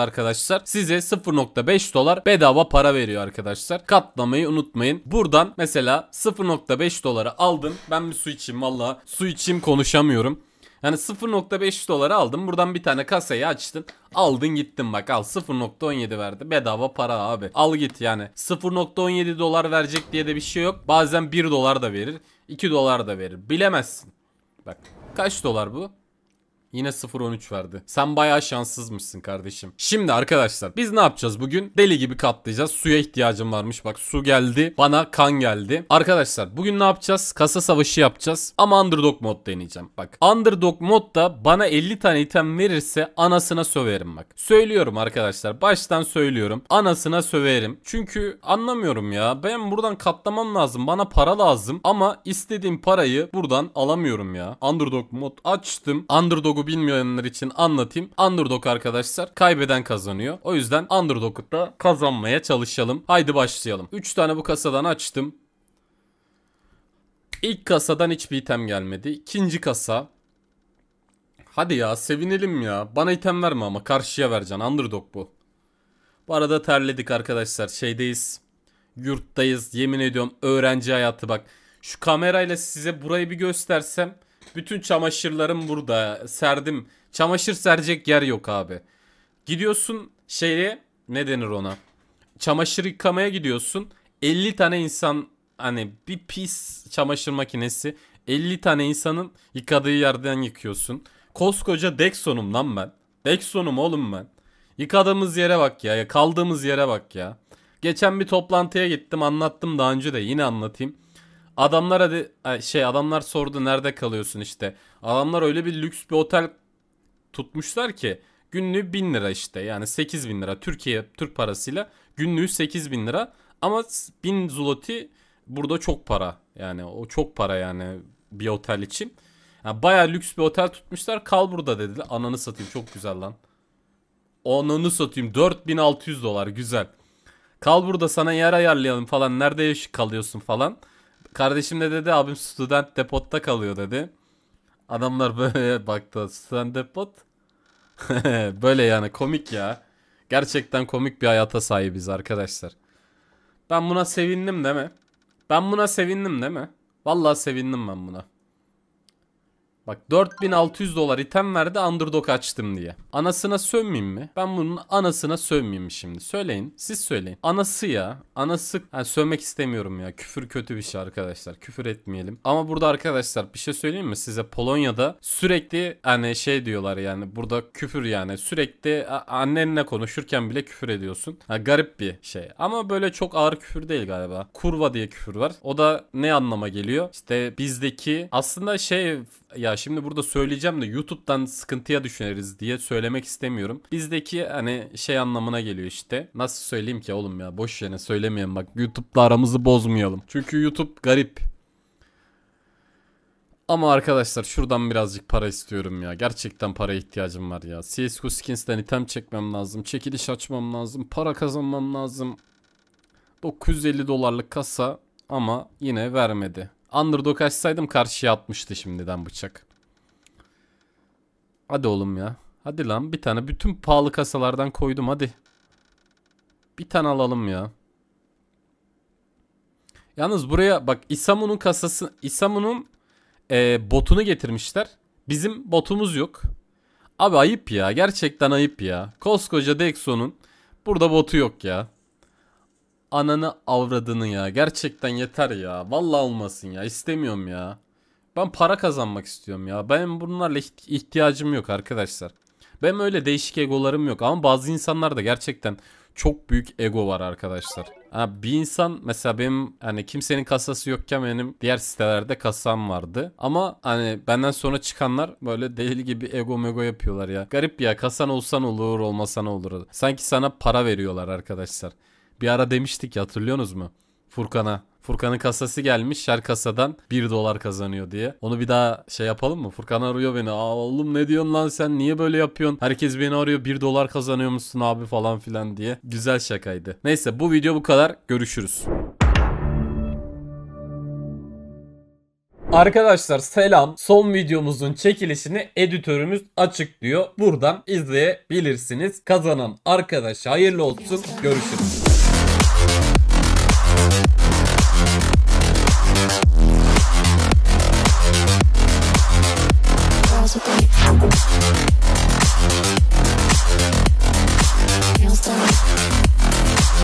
arkadaşlar size 0.5 dolar bedava para veriyor arkadaşlar. Katlamayı unutmayın. Buradan mesela 0.5 dolara aldım. Ben bir su içeyim valla. Su içeyim konuşamıyorum. Yani 0.5 dolara aldım. Buradan bir tane kasayı açtın. Aldın gittin bak al 0.17 verdi. Bedava para abi. Al git yani. 0.17 dolar verecek diye de bir şey yok. Bazen 1 dolar da verir. 2 dolar da verir. Bilemezsin. Bak kaç dolar bu? Yine 0.13 verdi. Sen bayağı şanssızmışsın kardeşim. Şimdi arkadaşlar biz ne yapacağız bugün? Deli gibi katlayacağız. Suya ihtiyacım varmış. Bak su geldi. Bana kan geldi. Arkadaşlar bugün ne yapacağız? Kasa savaşı yapacağız. Ama underdog mod deneyeceğim. Bak underdog da bana 50 tane item verirse anasına söverim bak. Söylüyorum arkadaşlar. Baştan söylüyorum. Anasına söverim. Çünkü anlamıyorum ya. Ben buradan katlamam lazım. Bana para lazım. Ama istediğim parayı buradan alamıyorum ya. Underdog mod açtım. Underdog Underdog'u bilmeyenler için anlatayım. Underdog arkadaşlar kaybeden kazanıyor. O yüzden Underdog'u da kazanmaya çalışalım. Haydi başlayalım. 3 tane bu kasadan açtım. İlk kasadan hiçbir item gelmedi. İkinci kasa. Hadi ya sevinelim ya. Bana item verme ama karşıya vereceksin. Underdog bu. Bu arada terledik arkadaşlar. Şeydeyiz. Yurttayız. Yemin ediyorum öğrenci hayatı bak. Şu kamerayla size burayı bir göstersem. Bütün çamaşırlarım burada. Serdim. Çamaşır serecek yer yok abi. Gidiyorsun şeye ne denir ona? Çamaşır yıkamaya gidiyorsun. 50 tane insan hani bir pis çamaşır makinesi 50 tane insanın yıkadığı yerden yıkıyorsun. Koskoca Dexon'um lan ben. Dexon'um oğlum ben. Yıkadığımız yere bak ya. Kaldığımız yere bak ya. Geçen bir toplantıya gittim anlattım daha önce de yine anlatayım. Adamlar hadi şey adamlar sordu nerede kalıyorsun işte. Adamlar öyle bir lüks bir otel tutmuşlar ki günlüğü 1000 lira işte yani 8 bin lira Türkiye Türk parasıyla günlüğü 8 bin lira ama 1000 zloti burada çok para yani o çok para yani bir otel için. Yani bayağı lüks bir otel tutmuşlar kal burada dediler ananı satayım çok güzel lan. Ananı satayım 4600 dolar güzel. Kal burada sana yer ayarlayalım falan nerede kalıyorsun falan. Kardeşim de dedi abim student depotta kalıyor dedi. Adamlar böyle baktı student depot. böyle yani komik ya. Gerçekten komik bir hayata sahibiz arkadaşlar. Ben buna sevindim değil mi? Ben buna sevindim değil mi? Vallahi sevindim ben buna. Bak 4600 dolar item verdi underdog açtım diye. Anasına sönmeyeyim mi? Ben bunun anasına sönmeyeyim mi şimdi? Söyleyin. Siz söyleyin. Anası ya. Anası. Ha, sövmek istemiyorum ya. Küfür kötü bir şey arkadaşlar. Küfür etmeyelim. Ama burada arkadaşlar bir şey söyleyeyim mi size? Polonya'da sürekli hani şey diyorlar yani. Burada küfür yani. Sürekli annenle konuşurken bile küfür ediyorsun. Ha, garip bir şey. Ama böyle çok ağır küfür değil galiba. Kurva diye küfür var. O da ne anlama geliyor? İşte bizdeki aslında şey ya şimdi burada söyleyeceğim de YouTube'dan sıkıntıya düşüneriz diye söylemek istemiyorum. Bizdeki hani şey anlamına geliyor işte. Nasıl söyleyeyim ki oğlum ya boş yerine söylemeyelim bak YouTube'la aramızı bozmayalım. Çünkü YouTube garip. Ama arkadaşlar şuradan birazcık para istiyorum ya. Gerçekten para ihtiyacım var ya. CSGO Skins'ten item çekmem lazım. Çekiliş açmam lazım. Para kazanmam lazım. 950 dolarlık kasa ama yine vermedi. Underdog açsaydım karşıya atmıştı şimdiden bıçak. Hadi oğlum ya. Hadi lan bir tane. Bütün pahalı kasalardan koydum hadi. Bir tane alalım ya. Yalnız buraya bak Isamu'nun kasası Isamu'nun e, botunu getirmişler. Bizim botumuz yok. Abi ayıp ya. Gerçekten ayıp ya. Koskoca Dexo'nun burada botu yok ya ananı avradını ya. Gerçekten yeter ya. Vallahi olmasın ya. İstemiyorum ya. Ben para kazanmak istiyorum ya. Ben bunlarla ihtiyacım yok arkadaşlar. Ben öyle değişik egolarım yok ama bazı insanlar da gerçekten çok büyük ego var arkadaşlar. Ha, bir insan mesela benim hani kimsenin kasası yokken benim diğer sitelerde kasam vardı. Ama hani benden sonra çıkanlar böyle deli gibi ego mego yapıyorlar ya. Garip ya kasan olsan olur olmasan olur. Sanki sana para veriyorlar arkadaşlar. Bir ara demiştik ya, hatırlıyorsunuz mu? Furkan'a. Furkan'ın kasası gelmiş her kasadan 1 dolar kazanıyor diye. Onu bir daha şey yapalım mı? Furkan arıyor beni. Aa oğlum ne diyorsun lan sen niye böyle yapıyorsun? Herkes beni arıyor 1 dolar kazanıyor musun abi falan filan diye. Güzel şakaydı. Neyse bu video bu kadar. Görüşürüz. Arkadaşlar selam. Son videomuzun çekilişini editörümüz açıklıyor. Buradan izleyebilirsiniz. Kazanan arkadaş hayırlı olsun. Görüşürüz.